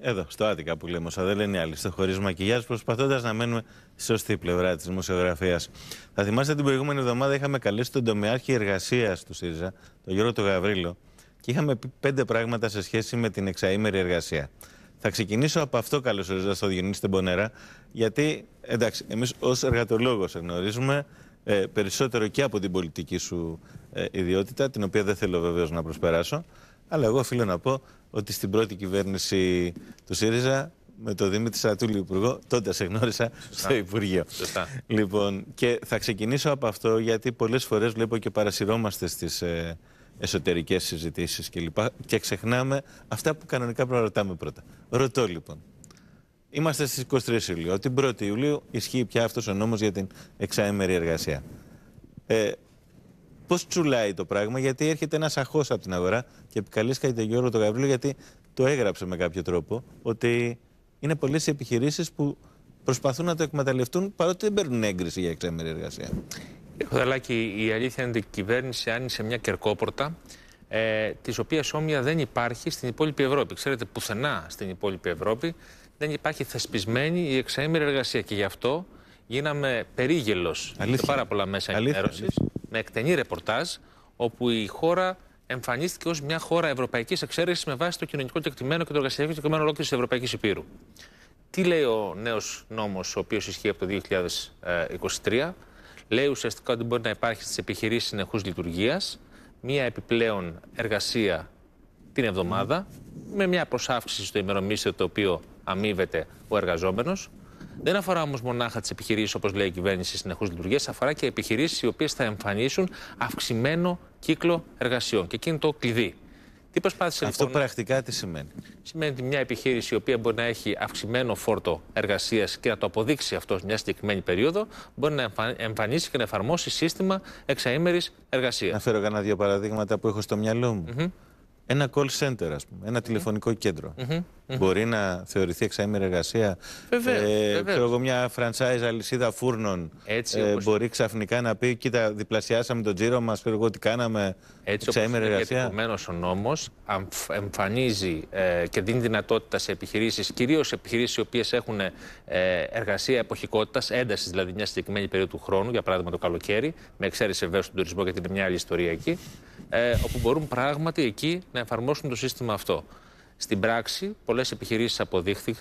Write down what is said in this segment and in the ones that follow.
Εδώ, στο Άτικα που λέμε, όσα δεν λένε άλλοι, στο χωρίσμα μακιγιάζ προσπαθώντας να μένουμε στη σωστή πλευρά της δημοσιογραφίας. Θα θυμάστε την προηγούμενη εβδομάδα είχαμε καλέσει τον τομεάρχη εργασίας του ΣΥΡΙΖΑ, τον Γιώργο του Γαβρίλο, και είχαμε πει πέντε πράγματα σε σχέση με την εξαήμερη εργασία. Θα ξεκινήσω από αυτό στο τον Διονύση Τεμπονέρα, γιατί εντάξει, εμείς ως εργατολόγος γνωρίζουμε ε, περισσότερο και από την πολιτική σου ε, ιδιότητα, την οποία δεν θέλω βεβαίως να προσπεράσω. Αλλά εγώ οφείλω να πω ότι στην πρώτη κυβέρνηση του ΣΥΡΙΖΑ με τον Δημήτρη Σατούλη Υπουργό, τότε σε γνώρισα Σωστά. στο Υπουργείο. Σωστά. Λοιπόν, και θα ξεκινήσω από αυτό γιατί πολλές φορές βλέπω και παρασυρώμαστε στις εσωτερικέ εσωτερικές συζητήσεις και και ξεχνάμε αυτά που κανονικά πρέπει να ρωτάμε πρώτα. Ρωτώ λοιπόν, είμαστε στις 23 Ιουλίου, την 1η Ιουλίου ισχύει πια αυτός ο νόμος για την εξαέμερη εργασία. Ε, Πώς τσουλάει το πράγμα, γιατί έρχεται ένας αχός από την αγορά και επικαλείσκατε τον Γιώργο τον Γαβρίλη, γιατί το έγραψε με κάποιο τρόπο ότι είναι πολλές οι επιχειρήσεις που προσπαθούν να το εκμεταλλευτούν παρότι δεν παίρνουν έγκριση για εξάμερη εργασία. Χοδαλάκη, η αλήθεια είναι ότι η κυβέρνηση άνοιξε μια κερκόπορτα ε, της οποίας όμοια δεν υπάρχει στην υπόλοιπη Ευρώπη. Ξέρετε, πουθενά στην υπόλοιπη Ευρώπη δεν υπάρχει θεσπισμένη η εξάμερη εργασία και γι' αυτό γίναμε περίγελος σε πάρα πολλά μέσα ενημέρωσης με εκτενή ρεπορτάζ, όπου η χώρα εμφανίστηκε ως μια χώρα ευρωπαϊκής εξαίρεσης με βάση το κοινωνικό κεκτημένο και το εργασιακό κεκτημένο ολόκληρης της Ευρωπαϊκής Υπήρου. Τι λέει ο νέος νόμος, ο οποίος ισχύει από το 2023, λέει ουσιαστικά ότι μπορεί να υπάρχει στις επιχειρήσεις συνεχούς λειτουργίας μία επιπλέον εργασία την εβδομάδα, με μια προσάυξη στο ημερομίσθιο το οποίο αμείβεται ο εργαζόμενος. Δεν αφορά όμως μονάχα τις επιχειρήσεις, όπως λέει η κυβέρνηση, συνεχούς λειτουργίες, αφορά και επιχειρήσεις οι οποίες θα εμφανίσουν αυξημένο κύκλο εργασιών. Και εκείνο το κλειδί. Τι προσπάθησε Αυτό λοιπόν, πρακτικά τι σημαίνει. Σημαίνει ότι μια επιχείρηση η οποία μπορεί να έχει αυξημένο φόρτο εργασίας και να το αποδείξει αυτός μια συγκεκριμένη περίοδο, μπορεί να εμφανίσει και να εφαρμόσει σύστημα εξαήμερης εργασίας. Να φέρω κανένα δύο παραδείγματα που έχω στο μυαλό μου ένα call center, ας πούμε, ένα τηλεφωνικό κέντρο. Μπορεί να θεωρηθεί εξαήμερη εργασία. Βεβαίως, ε, βεβαίως. μια franchise αλυσίδα φούρνων. Έτσι, ε, μπορεί ξαφνικά να πει: Κοίτα, διπλασιάσαμε τον τζίρο μας, ξέρω εγώ τι κάναμε. Έτσι, εξαήμερη εργασία. ο νόμος εμφανίζει ε, και δίνει δυνατότητα σε επιχειρήσεις, κυρίως επιχειρήσεις οι οποίες έχουν ε, εργασία εποχικότητας, έντασης δηλαδή μια συγκεκριμένη περίοδο του χρόνου, για παράδειγμα το καλοκαίρι, με εξαίρεση βέβαια τον τουρισμό γιατί είναι μια άλλη ιστορία εκεί ε, όπου μπορούν πράγματι εκεί να εφαρμόσουν το σύστημα αυτό. Στην πράξη, πολλές επιχειρήσεις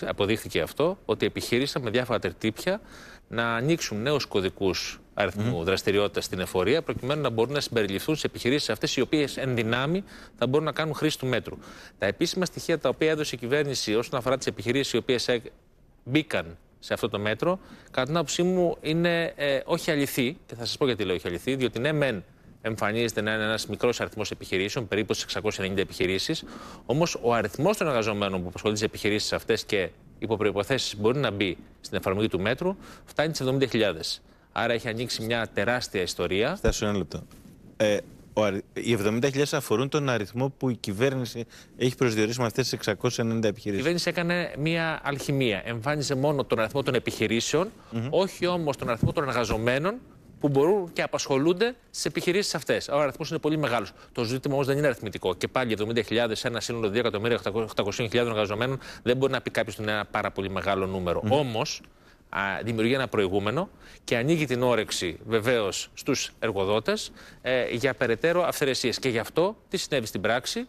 αποδείχθηκε αυτό, ότι επιχειρήσαν με διάφορα τερτύπια να ανοίξουν νέους κωδικούς αριθμού mm. δραστηριότητας στην εφορία, προκειμένου να μπορούν να συμπεριληφθούν σε επιχειρήσεις αυτές, οι οποίες εν δυνάμει θα μπορούν να κάνουν χρήση του μέτρου. Τα επίσημα στοιχεία τα οποία έδωσε η κυβέρνηση όσον αφορά τις επιχειρήσεις οι οποίες μπήκαν σε αυτό το μέτρο, κατά την άποψή μου είναι ε, όχι αληθή. Και θα σας πω γιατί λέω όχι αληθή, διότι ναι, μεν εμφανίζεται να είναι ένας μικρός αριθμός επιχειρήσεων, περίπου στις 690 επιχειρήσεις. Όμως ο αριθμός των εργαζομένων που απασχολεί τι επιχειρήσεις αυτές και υπό προποθέσει μπορεί να μπει στην εφαρμογή του μέτρου φτάνει στις 70.000. Άρα έχει ανοίξει μια τεράστια ιστορία. Στάσου ένα λεπτό. Ε, οι 70.000 αφορούν τον αριθμό που η κυβέρνηση έχει προσδιορίσει με αυτές τις 690 επιχειρήσεις. Η κυβέρνηση έκανε μία αλχημία. Εμφάνιζε μόνο τον αριθμό των επιχειρήσεων, όχι όμως τον αριθμό των εργαζομένων που μπορούν και απασχολούνται στι επιχειρήσεις αυτές. ο αριθμός είναι πολύ μεγάλος. Το ζήτημα όμως δεν είναι αριθμητικό. Και πάλι 70.000 σε ένα σύνολο 2.800.000 εργαζομένων δεν μπορεί να πει κάποιος ότι είναι ένα πάρα πολύ μεγάλο νούμερο. Mm. Όμω δημιουργεί ένα προηγούμενο και ανοίγει την όρεξη βεβαίως στους εργοδότες ε, για περαιτέρω αυθαιρεσίες. Και γι' αυτό τι συνέβη στην πράξη.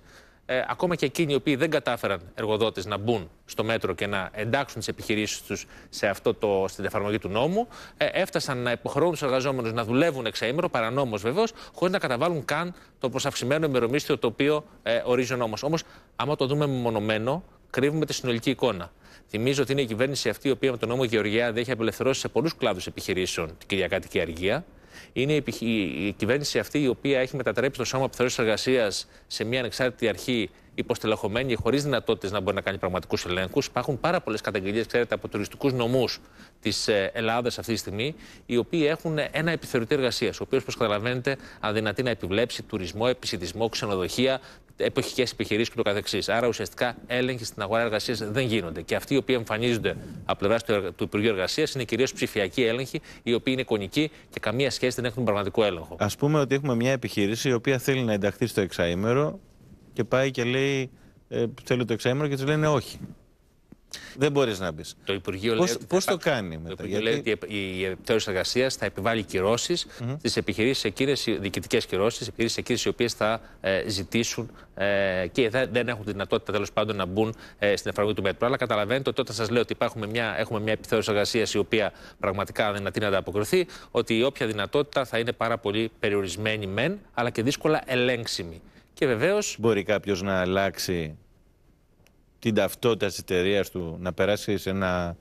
Ε, ακόμα και εκείνοι οι οποίοι δεν κατάφεραν εργοδότες να μπουν στο μέτρο και να εντάξουν τις επιχειρήσεις τους το, στην εφαρμογή του νόμου, ε, έφτασαν να υποχρεώνουν τους εργαζόμενους να δουλεύουν εξαήμερο, παρανόμως βεβαίως, χωρίς να καταβάλουν καν το προσαυξημένο ημερομίσθιο το οποίο ε, ορίζει ο νόμος. Όμως, άμα το δούμε μονομένο, κρύβουμε τη συνολική εικόνα. Θυμίζω ότι είναι η κυβέρνηση αυτή η οποία με τον νόμο Γεωργιάδη έχει απελευθερώσει σε πολλούς κλάδους επιχειρήσεων την Κυριακάτικη Αργία. Είναι η, η κυβέρνηση αυτή η οποία έχει μετατρέψει το Σώμα Απελευθέρωση Εργασίας σε μια ανεξάρτητη αρχή υποστελεχωμένη χωρίς δυνατότητες να μπορεί να κάνει πραγματικούς ελέγχους. Υπάρχουν πάρα πολλές καταγγελίες, ξέρετε, από τουριστικούς νομούς της ε, Ελλάδας αυτή τη στιγμή, οι οποίοι έχουν ένα επιθεωρητή εργασίας, ο οποίος, όπως καταλαβαίνετε, αδυνατεί να επιβλέψει τουρισμό, επισητισμό, ξενοδοχεία, εποχικές επιχειρήσεις καθεξής. Άρα ουσιαστικά έλεγχοι στην αγορά εργασίας δεν γίνονται. Και αυτοί οι οποίοι εμφανίζονται από πλευράς του, του Υπουργείου Εργασίας είναι κυρίως ψηφιακοί έλεγχοι, οι οποίοι είναι εικονικοί και καμία σχέση δεν έχουν πραγματικό έλεγχο. Ας πούμε ότι έχουμε μια επιχείρηση η οποία θέλει να ενταχθεί στο εξαήμερο και πάει και λέει ε, θέλει το εξαήμερο και του λένε όχι. Δεν μπορείς να μπεις. Το Υπουργείο πώς, λέει. το κάνει μετά. Το Υπουργείο γιατί... ότι η Επιτέλου Εργασίας θα επιβάλλει κυρώσεις mm -hmm. στις επιχειρήσεις εκείνες, διοικητικές κυρώσεις, επιχειρήσεις εκείνες οι οποίες θα ε, ζητήσουν ε, και δεν έχουν τη δυνατότητα τέλος πάντων να μπουν ε, στην εφαρμογή του μέτρου. Αλλά καταλαβαίνετε ότι όταν σας λέω ότι υπάρχουμε μια, έχουμε μια Επιτέλου Εργασίας η οποία πραγματικά δυνατή να ανταποκριθεί, ότι η όποια δυνατότητα θα είναι πάρα πολύ περιορισμένη μεν, αλλά και δύσκολα ελέγξιμη. Και βεβαίως. Μπορεί κάποιος να αλλάξει την ταυτότητα της εταιρείας του να περάσει σε ένα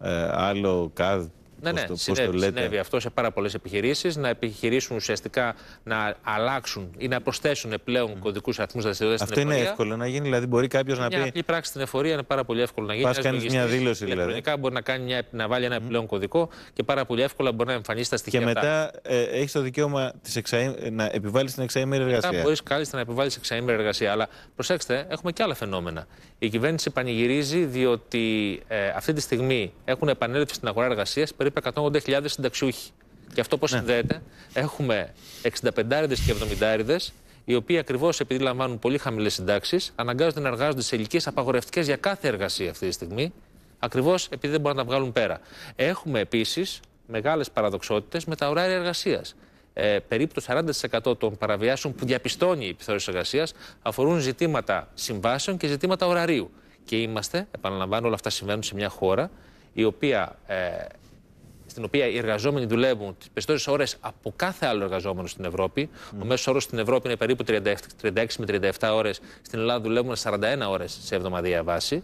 ε, άλλο ΚΑΔ. Ναι, ναι, το, συνέβη, το λέτε. συνέβη αυτό σε πάρα πολλές επιχειρήσεις. Να επιχειρήσουν ουσιαστικά να αλλάξουν ή να προσθέσουν πλέον mm. κωδικούς αριθμούς δραστηριότητα στην εφορία. Αυτό είναι εύκολο να γίνει. Δηλαδή, μπορεί κάποιος να πει. Μια απλή πράξη στην εφορία είναι πάρα πολύ εύκολο να γίνει. Πας κάνεις μια δήλωση δηλαδή. μπορεί να, κάνει μια, να βάλει ένα επιπλέον κωδικό και πάρα πολύ εύκολα μπορεί να εμφανίσει τα στοιχεία. Και μετά ε, έχεις το δικαίωμα της να επιβάλλεις την εξαήμερη εργασία. μπορείς κάλλιστα να επιβάλλεις εξαήμερη εργασία. Αλλά προσέξτε, έχουμε και άλλα φαινόμενα. Η κυβέρνηση πανηγυρίζει διότι ε, αυτή τη στιγμή έχουν επανέλθει στην αγορά εργασίας περίπου περίπου 180.000 συνταξιούχοι. Και αυτό πώς ναι. συνδέεται, έχουμε 65 και 70 οι οποίοι ακριβώς επειδή λαμβάνουν πολύ χαμηλές συντάξεις, αναγκάζονται να εργάζονται σε ηλικίες απαγορευτικές για κάθε εργασία αυτή τη στιγμή, ακριβώς επειδή δεν μπορούν να τα βγάλουν πέρα. Έχουμε επίσης μεγάλες παραδοξότητες με τα ωράρια εργασίας. Ε, περίπου το 40% των παραβιάσεων που διαπιστώνει η επιθεώρηση εργασίας αφορούν ζητήματα συμβάσεων και ζητήματα ωραρίου. Και είμαστε, επαναλαμβάνω, όλα αυτά συμβαίνουν σε μια χώρα η οποία ε, στην οποία οι εργαζόμενοι δουλεύουν τι περισσότερες ώρες από κάθε άλλο εργαζόμενο στην Ευρώπη. Mm. Ο μέσος όρος στην Ευρώπη είναι περίπου 36 με 37 ώρες. Στην Ελλάδα δουλεύουμε 41 ώρες σε εβδομαδία βάση.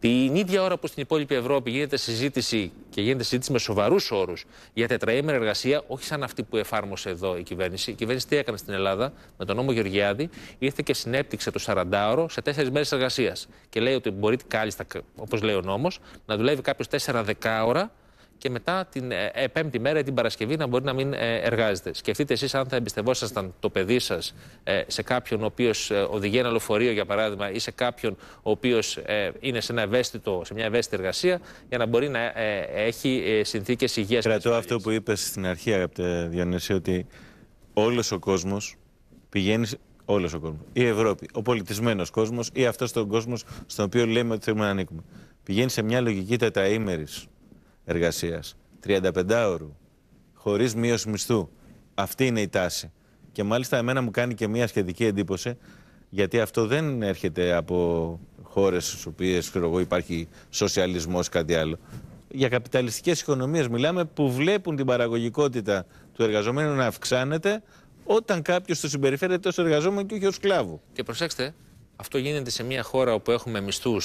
Την ίδια ώρα που στην υπόλοιπη Ευρώπη γίνεται συζήτηση και γίνεται συζήτηση με σοβαρούς όρους για τετραήμερη εργασία, όχι σαν αυτή που εφάρμοσε εδώ η κυβέρνηση. Η κυβέρνηση τι έκανε στην Ελλάδα με τον νόμο Γεωργιάδη, ήρθε και συνέπτυξε το 40ωρο σε τέσσερις μέρες εργασίας. Και λέει ότι μπορεί κάλλιστα, όπως λέει ο νόμος, να δουλεύει κάποιος 4 δεκάωρα και μετά την ε, ε, πέμπτη μέρα ή την Παρασκευή να μπορεί να μην ε, εργάζεται. Σκεφτείτε εσείς αν θα εμπιστευόσασταν το παιδί σας ε, σε κάποιον ο οποίος ε, οδηγεί ένα λεωφορείο, για παράδειγμα, ή σε κάποιον ο οποίος είναι σε, ένα ευαίσθητο, σε μια ευαίσθητη εργασία, για να μπορεί να έχει συνθήκες υγείας. Κρατώ αυτό που είπες στην αρχή, αγαπητέ Διονύση, ότι όλος ο κόσμος πηγαίνει Όλος ο κόσμος. Η Ευρώπη, ο πολιτισμένος κόσμος ή αυτός ο κόσμο στον οποίο λέμε ότι θέλουμε να ανήκουμε. Πηγαίνει σε μια λογική τετραήμερης εργασίας. 35 ώρου. Χωρίς μείωση μισθού. Αυτή είναι η τάση. Και μάλιστα εμένα μου κάνει και μια σχετική εντύπωση, γιατί αυτό δεν έρχεται από χώρες στις οποίες υπάρχει σοσιαλισμός ή κάτι άλλο. Για καπιταλιστικές οικονομίες μιλάμε που βλέπουν την παραγωγικότητα του εργαζομένου να αυξάνεται όταν κάποιος το συμπεριφέρεται ω εργαζόμενο και όχι ως σκλάβο. Και προσέξτε, αυτό γίνεται σε μια χώρα όπου έχουμε μισθούς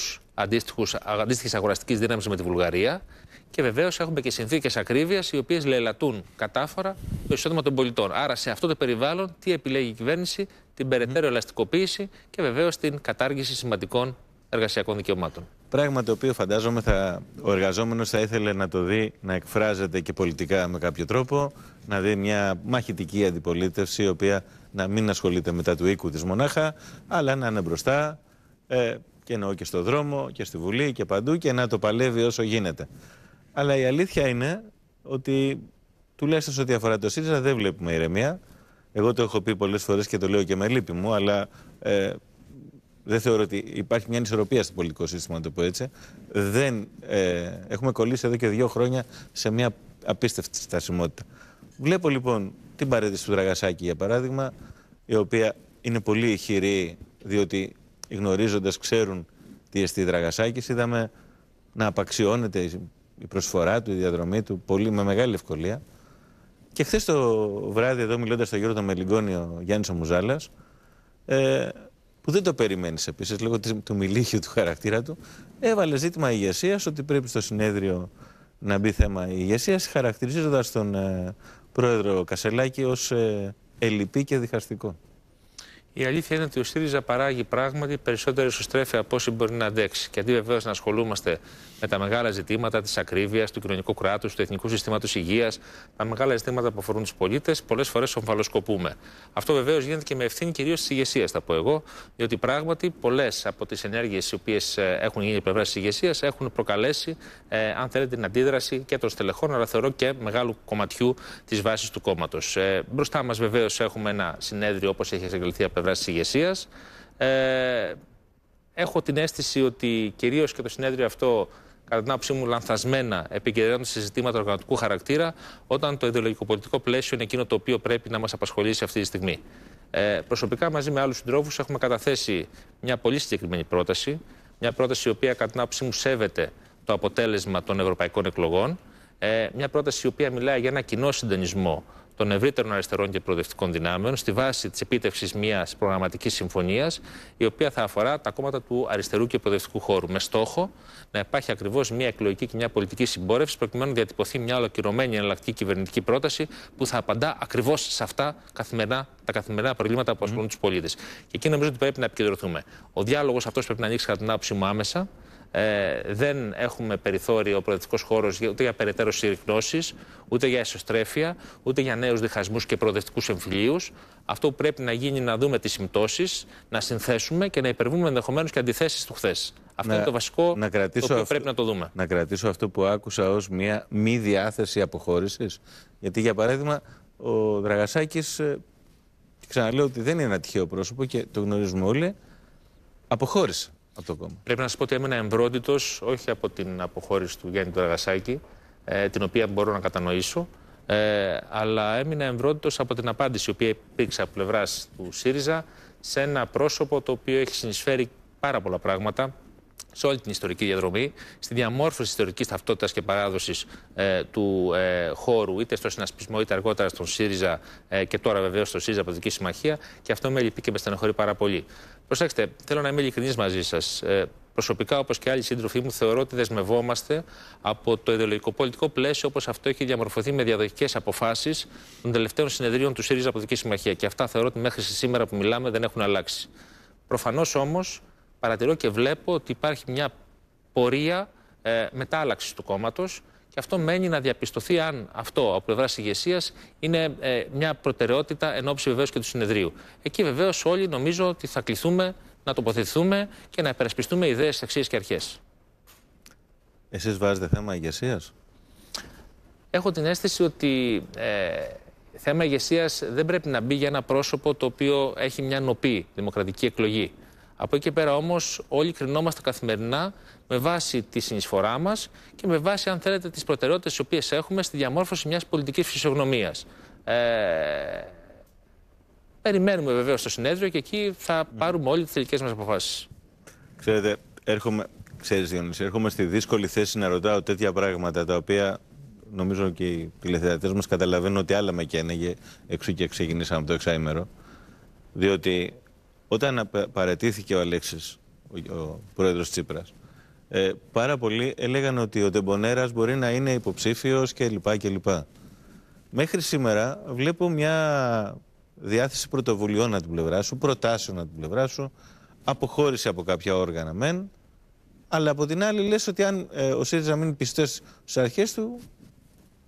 αντίστοιχης αγοραστικής δύναμης με τη Βουλγαρία και βεβαίως έχουμε και συνθήκες ακρίβειας, οι οποίες λελατούν κατάφορα το εισόδημα των πολιτών. Άρα, σε αυτό το περιβάλλον, τι επιλέγει η κυβέρνηση, την περαιτέρω ελαστικοποίηση και βεβαίως την κατάργηση σημαντικών εργασιακών δικαιωμάτων. Πράγμα το οποίο φαντάζομαι θα, ο εργαζόμενος θα ήθελε να το δει να εκφράζεται και πολιτικά με κάποιο τρόπο, να δει μια μαχητική αντιπολίτευση η οποία να μην ασχολείται μετά του οίκου της μονάχα, αλλά να είναι μπροστά ε, και εννοώ και στο δρόμο και στη Βουλή και παντού και να το παλεύει όσο γίνεται. Αλλά η αλήθεια είναι ότι τουλάχιστον σε ό,τι αφορά το ΣΥΡΙΖΑ δεν βλέπουμε ηρεμία. Εγώ το έχω πει πολλές φορές και το λέω και με λύπη μου, αλλά ε, δεν θεωρώ ότι υπάρχει μια ανισορροπία στο πολιτικό σύστημα, να το πω έτσι. Δεν, ε, έχουμε κολλήσει εδώ και δύο χρόνια σε μια απίστευτη στασιμότητα. Βλέπω λοιπόν την παρέτηση του Δραγασάκη, για παράδειγμα, η οποία είναι πολύ ηχηρή, διότι γνωρίζοντας ξέρουν τι εστί Δραγασάκης, είδαμε να απαξιώνεται η προσφορά του, η διαδρομή του, πολύ, με μεγάλη ευκολία. Και χθες το βράδυ, εδώ μιλώντας στον Γιώργο των Μελιγκόνιο, Γιάννης Ομουζάλα, ε, που δεν το περιμένεις επίσης, λόγω του μιλίχιου του χαρακτήρα του, έβαλε ζήτημα ηγεσίας, ότι πρέπει στο συνέδριο να μπει θέμα ηγεσίας, χαρακτηρίζοντας τον ε, πρόεδρο Κασελάκη ως ε, ελλειπή και διχαστικό. Η αλήθεια είναι ότι ο ΣΥΡΙΖΑ παράγει πράγματι περισσότερη ισοστρέφεια από όσοι μπορεί να αντέξει. Και αντί βεβαίως να ασχολούμαστε με τα μεγάλα ζητήματα της ακρίβειας, του κοινωνικού κράτους, του εθνικού συστήματος υγείας, τα μεγάλα ζητήματα που αφορούν τους πολίτες, πολλές φορές ομφαλοσκοπούμε. Αυτό βεβαίως γίνεται και με ευθύνη κυρίως της ηγεσίας, θα πω εγώ, διότι πράγματι πολλές από τις ενέργειες οι οποίες ε, έχουν γίνει πλευράς της ηγεσίας έχουν προκαλέσει, ε, αν θέλετε, την αντίδραση και των στελεχών, αλλά θεωρώ και μεγάλου κομματιού της βάσης του κόμματος. Ε, μπροστά μας βεβαίως έχουμε ένα συνέδριο, όπως έχει εξαγγελθεί από πλευράς της ηγεσίας. Ε, έχω την αίσθηση ότι κυρίως και το συνέδριο αυτό, κατά την άποψή μου, λανθασμένα επικεντρώνεται σε ζητήματα οργανωτικού χαρακτήρα, όταν το πολιτικό πλαίσιο είναι εκείνο το οποίο πρέπει να μας απασχολήσει αυτή τη στιγμή. Ε, προσωπικά, μαζί με άλλους συντρόφους, έχουμε καταθέσει μια πολύ συγκεκριμένη πρόταση. Μια πρόταση η οποία, κατά την άποψή μου, σέβεται το αποτέλεσμα των ευρωπαϊκών εκλογών. Ε, μια πρόταση η οποία μιλάει για ένα κοινό συντονισμό των ευρύτερων αριστερών και προοδευτικών δυνάμεων στη βάση της επίτευξης μιας προγραμματικής συμφωνίας, η οποία θα αφορά τα κόμματα του αριστερού και προοδευτικού χώρου. Με στόχο να υπάρχει ακριβώς μια εκλογική και μια πολιτική συμπόρευση, προκειμένου να διατυπωθεί μια ολοκληρωμένη εναλλακτική κυβερνητική πρόταση που θα απαντά ακριβώς σε αυτά καθημερινά, τα καθημερινά προβλήματα που ασχολούν mm. τους πολίτες. Και εκεί νομίζω ότι πρέπει να επικεντρωθούμε. Ο διάλογος αυτός πρέπει να ανοίξει κατά την άποψή μου άμεσα. Ε, δεν έχουμε περιθώριο ο προεδρικό χώρο ούτε για περαιτέρω συρρυκνώσεις, ούτε για εσωστρέφεια, ούτε για νέους διχασμούς και προοδευτικούς εμφυλίους. Αυτό που πρέπει να γίνει να δούμε τις συμπτώσεις, να συνθέσουμε και να υπερβούμε ενδεχομένως και αντιθέσεις του χθες. Αυτό είναι το βασικό να το οποίο πρέπει να το δούμε. Να κρατήσω αυτό που άκουσα ως μια μη διάθεση αποχώρησης. Γιατί, για παράδειγμα, ο Δραγασάκης, ε, ξαναλέω ότι δεν είναι ένα τυχαίο πρόσωπο και το γνωρίζουμε όλοι, αποχώρησε από Πρέπει να σας πω ότι έμεινα εμβρόντιτο όχι από την αποχώρηση του Γιάννη του ε, την οποία μπορώ να κατανοήσω, ε, αλλά έμεινα εμβρόντιτο από την απάντηση η οποία υπήρξε από πλευράς του ΣΥΡΙΖΑ σε ένα πρόσωπο το οποίο έχει συνεισφέρει πάρα πολλά πράγματα σε όλη την ιστορική διαδρομή, στη διαμόρφωση τη ιστορικής ταυτότητας και παράδοσης ε, του ε, χώρου, είτε στο συνασπισμό είτε αργότερα στον ΣΥΡΙΖΑ ε, και τώρα βεβαίως στο ΣΥΡΙΖΑ Πολιτική Συμμαχία και αυτό με λυπεί και με στενοχωρεί πάρα πολύ. Προσέξτε, θέλω να είμαι ειλικρινής μαζί σας. Ε, προσωπικά, όπως και άλλοι σύντροφοί μου, θεωρώ ότι δεσμευόμαστε από το ιδεολογικό πολιτικό πλαίσιο όπως αυτό έχει διαμορφωθεί με διαδοχικές αποφάσεις των τελευταίων συνεδρίων του ΣΥΡΙΖΑ Αποδική Συμμαχία. Και αυτά θεωρώ ότι μέχρι σήμερα που μιλάμε δεν έχουν αλλάξει. Προφανώς όμως παρατηρώ και βλέπω ότι υπάρχει μια πορεία ε, μετάλλαξης του κόμματος και αυτό μένει να διαπιστωθεί αν αυτό από πλευράς ηγεσίας είναι ε, μια προτεραιότητα εν ώψη βεβαίως και του συνεδρίου. Εκεί βεβαίως όλοι νομίζω ότι θα κληθούμε να τοποθετηθούμε και να υπερασπιστούμε ιδέες, αξίες και αρχές. Εσείς βάζετε θέμα ηγεσίας. Έχω την αίσθηση ότι ε, θέμα ηγεσίας δεν πρέπει να μπει για ένα πρόσωπο το οποίο έχει μια νοπή δημοκρατική εκλογή. Από εκεί και πέρα όμως, όλοι κρινόμαστε καθημερινά με βάση τη συνεισφορά μας και με βάση, αν θέλετε, τις προτεραιότητες τις οποίες έχουμε στη διαμόρφωση μιας πολιτικής φυσιογνωμίας. Ε, περιμένουμε βεβαίως το συνέδριο και εκεί θα πάρουμε όλοι τις τελικές μας αποφάσεις. Ξέρετε, έρχομαι, Ξέρεις, Διονύση, έρχομαι στη δύσκολη θέση να ρωτάω τέτοια πράγματα τα οποία νομίζω και οι τηλεθεατές μας καταλαβαίνουν ότι άλλα με καίνεγε, εξού και ξεκινήσαμε το εξάημερο. Διότι όταν παρατήθηκε ο Αλέξης, ο, ο πρόεδρος Τσίπρας, ε, πάρα πολλοί έλεγαν ότι ο Ντεμπονέρας μπορεί να είναι υποψήφιος κλπ. Μέχρι σήμερα βλέπω μια διάθεση πρωτοβουλειών από την πλευρά σου, προτάσεων από την πλευρά σου, αποχώρηση από κάποια όργανα μεν, αλλά από την άλλη λες ότι αν ε, ο ΣΥΡΙΖΑ μείνει πιστός στις αρχές του,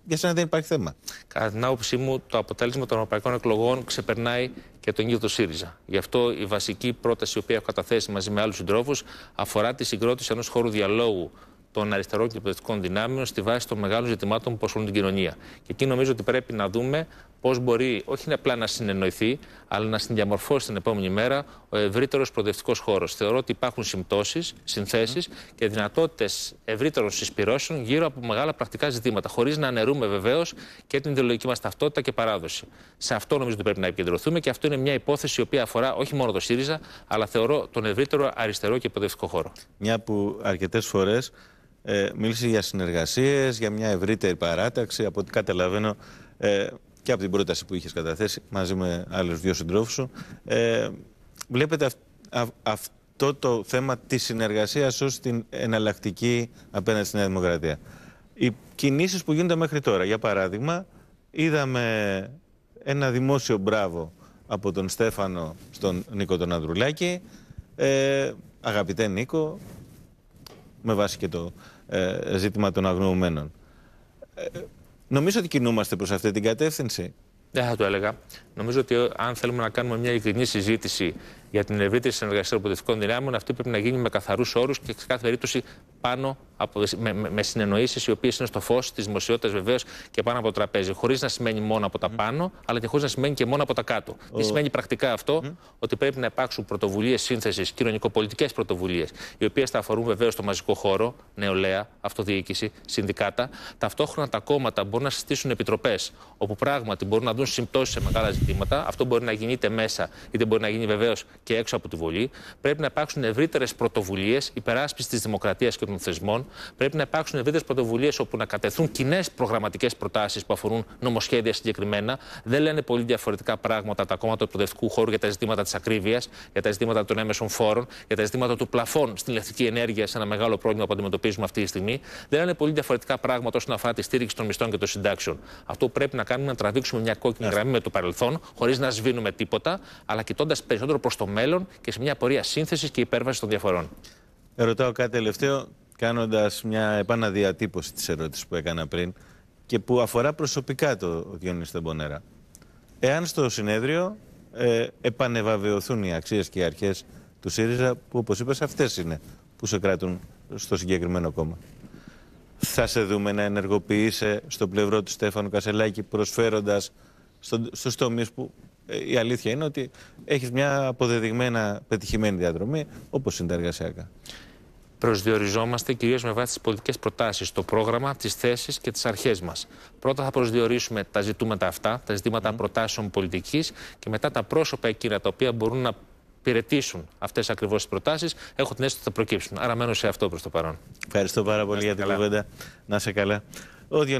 για σένα δεν υπάρχει θέμα. Κατά την άποψή μου, το αποτέλεσμα των ευρωπαϊκών εκλογών ξεπερνάει και τον ίδιο το ΣΥΡΙΖΑ. Γι' αυτό η βασική πρόταση, η οποία έχω καταθέσει μαζί με άλλους συντρόφους, αφορά τη συγκρότηση ενός χώρου διαλόγου των αριστερών και πολιτικών δυνάμεων στη βάση των μεγάλων ζητημάτων που ασχολούν την κοινωνία. Και εκεί νομίζω ότι πρέπει να δούμε πώς μπορεί όχι απλά να συνεννοηθεί, αλλά να συνδιαμορφώσει την επόμενη μέρα ο ευρύτερος προοδευτικός χώρος. Θεωρώ ότι υπάρχουν συμπτώσεις, συνθέσεις και δυνατότητες ευρύτερων συσπηρώσεων γύρω από μεγάλα πρακτικά ζητήματα, χωρίς να αναιρούμε βεβαίως και την ιδεολογική μας ταυτότητα και παράδοση. Σε αυτό νομίζω ότι πρέπει να επικεντρωθούμε και αυτό είναι μια υπόθεση η οποία αφορά όχι μόνο το ΣΥΡΙΖΑ, αλλά θεωρώ τον ευρύτερο αριστερό και προοδευτικό χώρο. Μια που αρκετές φορές ε, μίλησε για συνεργασίες, για μια ευρύτερη παράταξη, από ό,τι καταλαβαίνω ε, και από την πρόταση που είχες καταθέσει μαζί με άλλους δύο συντρόφους σου. Ε, βλέπετε αυτό το θέμα της συνεργασίας ως την εναλλακτική απέναντι στη Νέα Δημοκρατία. Οι κινήσεις που γίνονται μέχρι τώρα, για παράδειγμα, είδαμε ένα δημόσιο μπράβο από τον Στέφανο στον Νίκο τον Ανδρουλάκη. Ε, αγαπητέ Νίκο, με βάση και το ε, ζήτημα των αγνοωμένων. Ε, νομίζω ότι κινούμαστε προς αυτή την κατεύθυνση. Δεν θα το έλεγα. Νομίζω ότι ε, αν θέλουμε να κάνουμε μια ειλικρινή συζήτηση για την ευρύτερη συνεργασία των πολιτικών δυνάμεων, αυτή πρέπει να γίνει με καθαρούς όρους και σε κάθε περίπτωση πάνω από, με, με, με συνεννοήσεις οι οποίες είναι στο φως της δημοσιότητας βεβαίως και πάνω από το τραπέζι. Χωρίς να σημαίνει μόνο από τα πάνω, αλλά και χωρίς να σημαίνει και μόνο από τα κάτω. Τι σημαίνει πρακτικά αυτό, ότι πρέπει να υπάρξουν πρωτοβουλίες σύνθεσης, κοινωνικοπολιτικές πρωτοβουλίες, οι οποίες θα αφορούν βεβαίως το μαζικό χώρο, νεολαία, αυτοδιοίκηση, συνδικάτα. Ταυτόχρονα τα κόμματα μπορούν να συστήσουν επιτροπές, όπου πράγματι μπορούν να δουν συμπτώσεις σε μεγάλα ζητήματα. Αυτό μπορεί να γίνεται μέσα, είτε μπορεί να γίνει βεβαίως και έξω από τη Βουλή. Πρέπει να υπάρξουν ευρύτερες πρωτοβουλίες υπεράσπιση της δημοκρατίας και των θεσμών. Πρέπει να υπάρξουν ευρύτερες πρωτοβουλίες όπου να κατεθούν κοινέ προγραμματικές προτάσεις που αφορούν νομοσχέδια συγκεκριμένα. Δεν λένε πολύ διαφορετικά πράγματα τα κόμματα του εκπαιδευτικού χώρου για τα ζητήματα της ακρίβειας, για τα ζητήματα των έμεσων φόρων, για τα ζητήματα του πλαφών στην ηλεκτρική ενέργεια σε ένα μεγάλο πρόβλημα που αντιμετωπίζουμε αυτή τη στιγμή. Δεν λένε πολύ διαφορετικά πράγματα όσον αφορά τη στήριξη των μισθών και των συντάξεων. Αυτό που πρέπει να κάνουμε να τραβήξουμε μια κόκκινη γραμμή με το παρελθόν, χωρίς να σβήνουμε τίποτα, αλλά κοιτώντας περισσότερο προς το μέλλον και σε μια πορεία σύνθεσης και υπέρβασης των διαφορών. Ρωτάω κάτι τελευταίο, κάνοντας μια επαναδιατύπωση της ερώτησης που έκανα πριν και που αφορά προσωπικά το Διονύση Μπονέρα. Εάν στο συνέδριο ε, επανεβαβαιωθούν οι αξίες και οι αρχές του ΣΥΡΙΖΑ, που όπως είπες, αυτές είναι που σε κράτουν στο συγκεκριμένο κόμμα. Θα σε δούμε να ενεργοποιείσαι στο πλευρό του Στέφανου Κασελάκη προσφέροντας στο, στους που ε, η αλήθεια είναι ότι έχεις μια αποδεδειγμένα πετυχημένη διαδρομή, όπως είναι τα εργασιακά. Προσδιοριζόμαστε κυρίως με βάση τις πολιτικές προτάσεις, το πρόγραμμα, τις θέσεις και τις αρχές μας. Πρώτα θα προσδιορίσουμε τα ζητούμετα αυτά, τα ζητήματα mm. προτάσεων πολιτικής και μετά τα πρόσωπα εκείνα τα οποία μπορούν να υπηρετήσουν αυτές ακριβώς τις προτάσεις. Έχω την αίσθηση ότι θα προκύψουν. Άρα μένω σε αυτό προς το παρόν. Ευχαριστώ πάρα πολύ για την κουβέντα. Να σε καλά. Ο